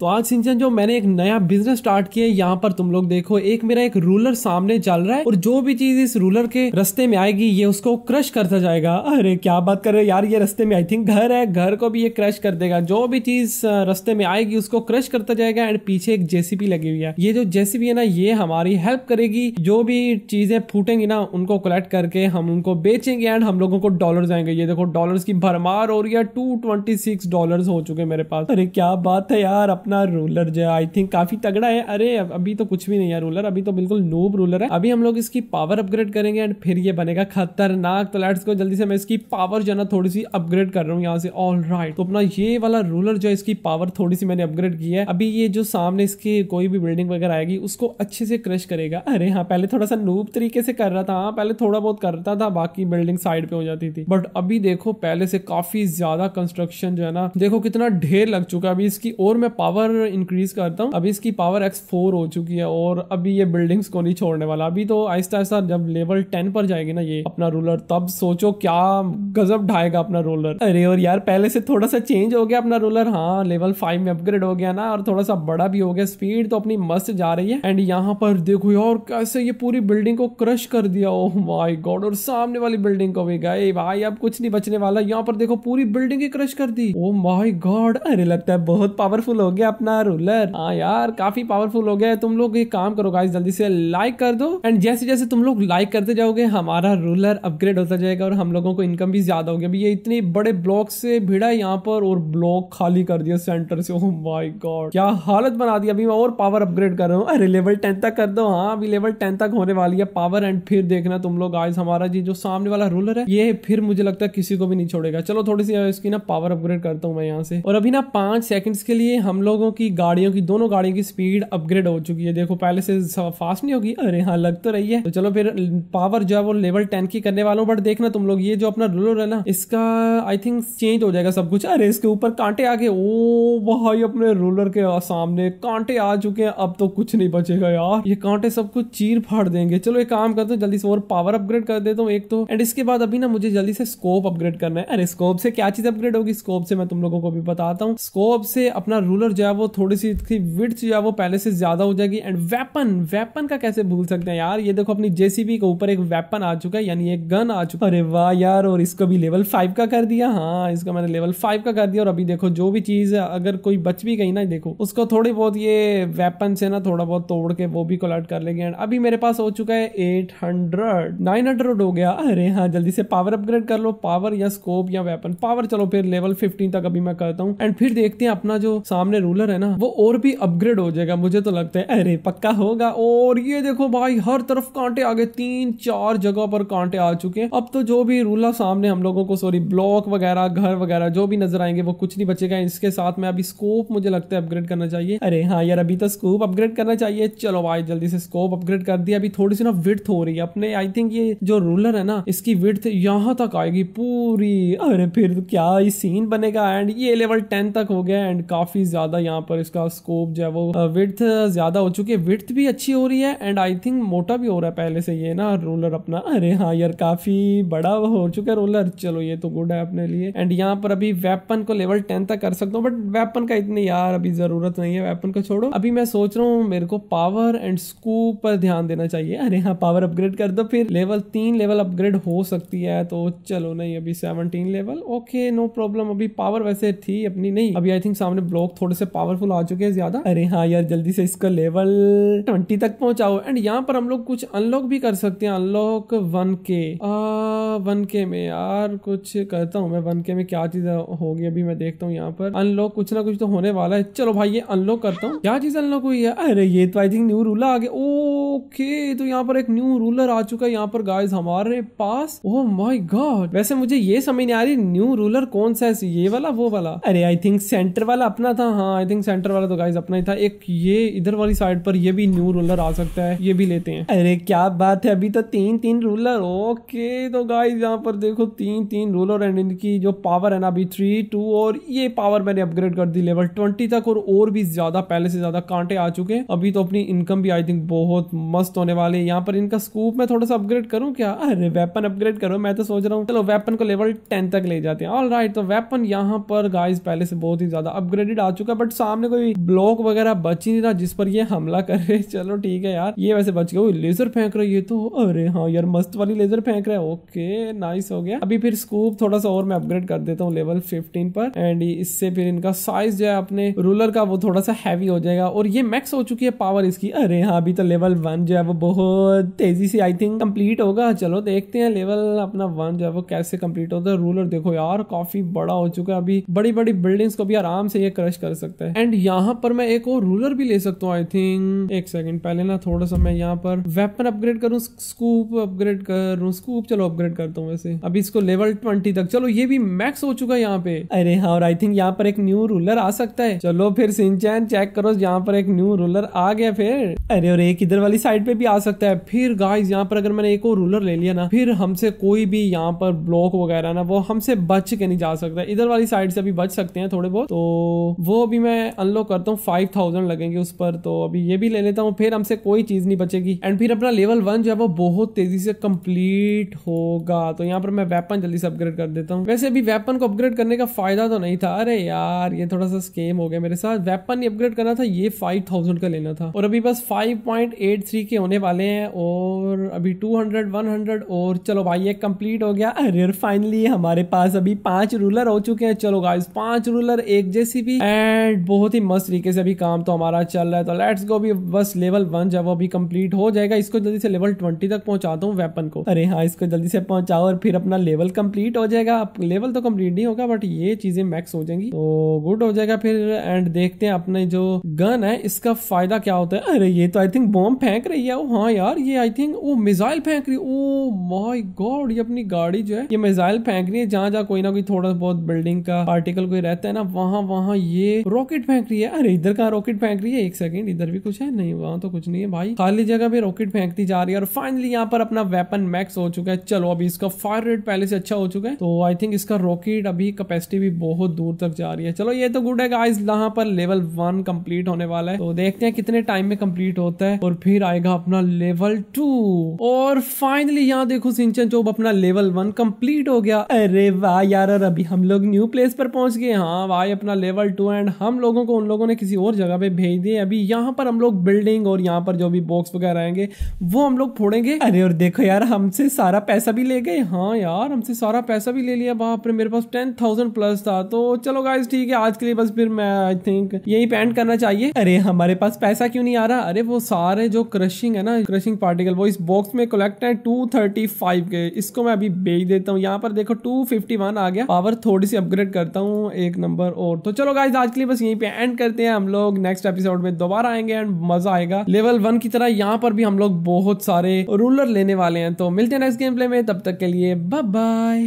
तो आज सिंचन जो मैंने एक नया बिजनेस स्टार्ट किया है यहाँ पर तुम लोग देखो एक मेरा एक रूलर सामने चल रहा है और जो भी चीज इस रूलर के रस्ते में आएगी ये उसको क्रश करता जाएगा अरे क्या बात कर रहे हो यार ये रस्ते में आई थिंक घर है घर को भी ये क्रश कर देगा जो भी चीज रस्ते में आएगी उसको क्रश करता जाएगा एंड पीछे एक जेसीबी लगी हुई है ये जो जेसीबी है ना ये हमारी हेल्प करेगी जो भी चीजें फूटेंगी ना उनको कलेक्ट करके हम उनको बेचेंगे एंड हम लोगों को डॉलर आएंगे ये देखो डॉलर की भरमार हो रही है टू डॉलर हो चुके मेरे पास अरे क्या बात है यार अपना रूलर जो है आई थिंक काफी तगड़ा है अरे अभी तो कुछ भी नहीं है रूलर अभी तो बिल्कुल नूब रूलर है अभी हम लोग इसकी पावर अपग्रेड करेंगे एंड फिर ये बनेगा खतरनाक तो लेट्स को जल्दी से मैं इसकी पावर जो है ना थोड़ी सी अपग्रेड कर रहा हूँ यहाँ से ऑल राइट तो अपना ये वाला रूलर जो है इसकी पावर थोड़ी सी मैंने अपग्रेड की है अभी ये जो सामने इसकी कोई भी बिल्डिंग वगैरह आएगी उसको अच्छे से क्रश करेगा अरे हाँ पहले थोड़ा सा नूब तरीके से कर रहा था हाँ पहले थोड़ा बहुत करता था बाकी बिल्डिंग साइड पे हो जाती थी बट अभी देखो पहले से काफी ज्यादा कंस्ट्रक्शन जो है ना देखो कितना ढेर लग चुका है अभी इसकी और मैं पावर पावर इंक्रीज करता हूँ अभी इसकी पावर एक्स फोर हो चुकी है और अभी ये बिल्डिंग्स को नहीं छोड़ने वाला अभी तो आहिस्ता आहिस्ता जब लेवल टेन पर जाएगी ना ये अपना रूलर तब सोचो क्या गजब ढाएगा अपना रोलर अरे और यार पहले से थोड़ा सा चेंज हो गया अपना रूलर हाँ लेवल फाइव में अपग्रेड हो गया ना और थोड़ा सा बड़ा भी हो गया स्पीड तो अपनी मस्त जा रही है एंड यहाँ पर देखो यार कैसे ये पूरी बिल्डिंग को क्रश कर दिया ओह माय गॉड और सामने वाली बिल्डिंग को भी गए भाई अब कुछ नहीं बचने वाला यहाँ पर देखो पूरी बिल्डिंग ही क्रश कर दी ओ माई गॉड अरे लगता है बहुत पावरफुल हो गया गया अपना रूलर हाँ यार काफी पावरफुल हो गया है तुम लोग ये काम करो गाइस जल्दी से लाइक कर दो एंड जैसे जैसे तुम लोग लाइक करते जाओगे हमारा रूलर अपग्रेड होता जाएगा और हम लोगों को इनकम भी ज्यादा होगी अभी ये इतने बड़े ब्लॉक से भिड़ा यहाँ पर और ब्लॉक खाली कर दिया सेंटर से ओह oh गॉड क्या हालत बना दी अभी मैं और पावर अपग्रेड कर रहा हूँ अरे लेवल टेन तक कर दो हाँ अभी लेवल टेन तक होने वाली है पावर एंड फिर देखना तुम लोग गाइस हमारा जी जो सामने वाला रूलर है ये फिर मुझे लगता है किसी को भी नहीं छोड़ेगा चलो थोड़ी सी इसकी ना पावर अपग्रेड करता हूँ मैं यहाँ से और अभी ना पांच सेकंड्स के लिए हम लोग लोगों की गाड़ियों की दोनों गाड़ियों की स्पीड अपग्रेड हो चुकी है देखो पहले से फास्ट नहीं होगी अरे हाँ लग तो रही है तो चलो फिर पावर जो है वो लेवल टेन की करने वाला हूँ बट देखना तुम लोग ये जो अपना रूलर है ना इसका आई थिंक चेंज हो जाएगा सब कुछ अरे इसके ऊपर कांटे आ गए ओ भाई अपने रूलर के सामने कांटे आ चुके हैं अब तो कुछ नहीं बचेगा यार ये कांटे सब कुछ चीर फाड़ देंगे चलो एक काम करते जल्दी से और पावर अपग्रेड कर देता हूँ एक तो एंड इसके बाद अभी ना मुझे जल्दी से स्कोप अपग्रेड करना है अरे स्कोप से क्या चीज अपग्रेड होगी स्कोप से मैं तुम लोगों को भी बताता हूँ स्कोप से अपना रूलर जो है वो थोड़ी सी इसकी विड्थ जो है वो पहले से ज़्यादा हो जाएगी एंड वेपन वेपन का कैसे भूल सकते हैं यार ये देखो अपनी जेसीबी के ऊपर एक वेपन आ चुका है यानी एक गन आ चुका है अरे वाह यार और इसको भी लेवल फाइव का कर दिया हाँ इसको मैंने लेवल फाइव का कर दिया और अभी देखो जो भी चीज़ अगर कोई बच भी गई ना देखो उसको थोड़ी बहुत ये वेपन से ना थोड़ा बहुत तोड़ के वो भी कलेक्ट कर लेंगे एंड अभी मेरे पास हो चुका है एट हंड्रेड हंड्रेड हो गया अरे हाँ जल्दी से पावर अपग्रेड कर लो पावर या स्कोप या वेपन पावर चलो फिर लेवल फिफ्टीन तक अभी मैं करता हूँ एंड फिर देखते हैं अपना जो सामने रूल रूलर है ना वो और भी अपग्रेड हो जाएगा मुझे तो लगता है अरे पक्का होगा और ये देखो भाई हर तरफ कांटे आ गए तीन चार जगह पर कांटे आ चुके हैं अब तो जो भी रूलर सामने हम लोगों को सॉरी ब्लॉक वगैरह घर वगैरह जो भी नजर आएंगे वो कुछ नहीं बचेगा इसके साथ में अभी स्कोप मुझे लगता है अपग्रेड करना चाहिए अरे हाँ यार अभी तो स्कोप अपग्रेड करना चाहिए चलो भाई जल्दी से स्कोप अपग्रेड कर दिया अभी थोड़ी सी ना विथ हो रही है अपने आई थिंक ये जो रूलर है ना इसकी विथ यहाँ तक आएगी पूरी अरे फिर तो क्या सीन बनेगा एंड ये लेवल टेन तक हो गया एंड काफी ज्यादा यहाँ पर इसका स्कोप जो है वो विथ uh, ज़्यादा हो चुकी है विथ भी अच्छी हो रही है एंड आई थिंक मोटा भी हो रहा है पहले से ये ना रोलर अपना अरे हाँ यार काफ़ी बड़ा हो चुका है रोलर चलो ये तो गुड है अपने लिए एंड यहाँ पर अभी वेपन को लेवल टेन तक कर सकता हूँ बट वेपन का इतनी यार अभी ज़रूरत नहीं है वेपन को छोड़ो अभी मैं सोच रहा हूँ मेरे को पावर एंड स्कूप पर ध्यान देना चाहिए अरे हाँ पावर अपग्रेड कर दो फिर लेवल तीन लेवल अपग्रेड हो सकती है तो चलो नहीं अभी seventeen level okay no problem अभी पावर वैसे थी अपनी नहीं अभी आई थिंक सामने ब्लॉक थोड़े से सबसे पावरफुल आ चुके हैं ज्यादा अरे हाँ यार जल्दी से इसका लेवल ट्वेंटी तक पहुंचाओ एंड यहाँ पर हम लोग कुछ अनलॉक भी कर सकते हैं अनलॉक वन के वन के में यार कुछ करता हूँ मैं वन के में क्या चीज होगी अभी मैं देखता हूँ यहाँ पर अनलॉक कुछ ना कुछ तो होने वाला है चलो भाई ये अनलॉक करता हूँ क्या चीज अनलॉक हुई है अरे ये तो आई थिंक न्यू रूलर आ गया ओके तो यहाँ पर एक न्यू रूलर आ चुका है यहाँ पर गाइज हमारे पास ओ माई गॉड वैसे मुझे ये समझ नहीं आ रही न्यू रूलर कौन सा है ये वाला वो वाला अरे आई थिंक सेंटर वाला अपना था हाँ आई थिंक सेंटर वाला तो गाइज अपना ही था एक ये इधर वाली साइड पर ये भी न्यू रूलर आ सकता है ये भी लेते हैं अरे क्या बात है अभी तो तीन तीन रूलर ओके तो गाइज यहाँ पर देखो तीन तीन रूलर एंड इनकी जो पावर है ना अभी थ्री टू और ये पावर मैंने अपग्रेड कर दी लेवल ट्वेंटी तक और और भी ज्यादा पहले से ज्यादा कांटे आ चुके हैं अभी तो अपनी इनकम भी आई थिंक बहुत मस्त होने वाले यहाँ पर इनका स्कूप में थोड़ा सा अपग्रेड करूँ क्या अरे वेपन अपग्रेड करो मैं तो सोच रहा हूँ चलो वेपन को लेवल टेन तक ले जाते हैं ऑल राइट तो वेपन यहाँ पर गाइज पहले से बहुत ही ज्यादा अपग्रेडेड आ चुका है बट सामने कोई ब्लॉक वगैरह बच ही नहीं था जिस पर ये हमला कर रहे चलो ठीक है यार ये वैसे बच गए लेजर फेंक रहे ये तो अरे हाँ यार मस्त वाली लेजर फेंक रहे ओके नाइस हो गया अभी फिर स्कूप थोड़ा सा और मैं अपग्रेड कर देता हूँ लेवल फिफ्टीन पर एंड इससे फिर इनका साइज जो है अपने रूलर का वो थोड़ा सा हैवी हो जाएगा और ये मैक्स हो चुकी है पावर इसकी अरे हाँ अभी तो लेवल वन जो है वो बहुत तेजी से आई थिंक कम्प्लीट होगा चलो देखते हैं लेवल अपना वन जो है वो कैसे कम्प्लीट होता है रूलर देखो यार काफी बड़ा हो चुका है अभी बड़ी बड़ी बिल्डिंग्स को भी आराम से ये क्रश कर सकते सकता है एंड यहाँ पर मैं एक और रूलर भी ले सकता हूँ आई थिंक एक सेकेंड पहले ना थोड़ा सा मैं यहाँ पर वेपन अपग्रेड करूँ स्कूप अपग्रेड करूँ स्कूप चलो अपग्रेड करता हूँ वैसे अभी इसको लेवल ट्वेंटी तक चलो ये भी मैक्स हो चुका है यहाँ पे अरे हाँ और आई थिंक यहाँ पर एक न्यू रूलर आ सकता है चलो फिर सिंचैन चेक करो यहाँ पर एक न्यू रूलर आ गया फिर अरे और एक इधर वाली साइड पे भी आ सकता है फिर गाइस यहाँ पर अगर मैंने एक और रूलर ले लिया ना फिर हमसे कोई भी यहाँ पर ब्लॉक वगैरह ना वो हमसे बच के नहीं जा सकता इधर वाली साइड से अभी बच सकते हैं थोड़े बहुत तो वो भी मैं अनलॉक करता हूँ फाइव थाउजेंड लगेंगे उस पर तो अभी ये भी ले लेता हूँ फिर हमसे कोई चीज़ नहीं बचेगी एंड फिर अपना लेवल वन जो है वो बहुत तेजी से कम्प्लीट होगा तो यहाँ पर मैं वेपन जल्दी से अपग्रेड कर देता हूँ वैसे अभी वेपन को अपग्रेड करने का फायदा तो नहीं था अरे यार ये थोड़ा सा स्केम हो गया मेरे साथ वेपन ही अपग्रेड करना था ये फाइव थाउजेंड का लेना था और अभी बस फाइव पॉइंट एट थ्री के होने वाले हैं और अभी टू हंड्रेड वन हंड्रेड और चलो भाई ये कंप्लीट हो गया अरे फाइनली हमारे पास अभी पांच रूलर हो चुके हैं चलो गाइस पांच रूलर एक जैसी भी एंड पे बहुत ही मस्त तरीके से अभी काम तो हमारा चल रहा है तो लेट्स गो अभी बस लेवल वन जब अभी कंप्लीट हो जाएगा इसको जल्दी से लेवल ट्वेंटी तक पहुंचाता हूँ वेपन को अरे हाँ इसको जल्दी से पहुंचाओ और फिर अपना लेवल कंप्लीट हो जाएगा लेवल तो कंप्लीट नहीं होगा बट ये चीजें मैक्स हो जाएंगी तो गुड हो जाएगा फिर एंड देखते हैं अपने जो गन है इसका फायदा क्या होता है अरे ये तो आई थिंक बॉम्ब फेंक रही है हाँ यार ये आई थिंक वो मिसाइल फेंक रही ओ माय गॉड ये अपनी गाड़ी जो है ये मिसाइल फेंक रही है जहाँ जहाँ कोई ना कोई थोड़ा बहुत बिल्डिंग का आर्टिकल कोई रहता है ना वहाँ वहाँ ये रॉक रॉकेट फेंक रही है अरे इधर कहाँ रॉकेट फेंक रही है एक सेकंड इधर भी कुछ है नहीं वहां तो कुछ नहीं है भाई खाली जगह पे रॉकेट फेंकती जा रही है और फाइनली यहाँ पर अपना वेपन मैक्स हो चुका है चलो अभी इसका फायर रेट पहले से अच्छा हो चुका है तो आई थिंक इसका रॉकेट अभी कैपेसिटी भी बहुत दूर तक जा रही है चलो ये तो गुड है गाइज यहाँ पर लेवल वन कम्प्लीट होने वाला है तो देखते हैं कितने टाइम में कम्प्लीट होता है और फिर आएगा अपना लेवल टू और फाइनली यहाँ देखो सिंचन चौब अपना लेवल वन कम्प्लीट हो गया अरे वाह यार अभी हम लोग न्यू प्लेस पर पहुंच गए हाँ भाई अपना लेवल टू एंड हम लोगों को उन लोगों ने किसी और जगह पे भेज दिए अभी यहाँ पर हम लोग बिल्डिंग और यहाँ पर जो भी बॉक्स वगैरह आएंगे वो हम लोग फोड़ेंगे अरे और देखो यार हमसे सारा पैसा भी ले गए हाँ यार हमसे सारा पैसा भी ले लिया वहां पर मेरे पास टेन थाउजेंड प्लस था तो चलो गाइज ठीक है आज के लिए बस फिर मैं आई थिंक यही पेंट करना चाहिए अरे हमारे पास पैसा क्यों नहीं आ रहा अरे वो सारे जो क्रशिंग है ना क्रशिंग पार्टिकल वो इस बॉक्स में कलेक्ट है टू थर्टी फाइव के इसको मैं अभी बेच देता हूँ यहाँ पर देखो टू फिफ्टी वन आ गया पावर थोड़ी सी अपग्रेड करता हूँ एक नंबर और तो चलो गाइज आज के लिए बस यहीं पे एंड करते हैं हम लोग नेक्स्ट एपिसोड में दोबारा आएंगे एंड मजा आएगा लेवल वन की तरह यहाँ पर भी हम लोग बहुत सारे रूलर लेने वाले हैं तो मिलते हैं नेक्स्ट गेम प्ले में तब तक के लिए बाय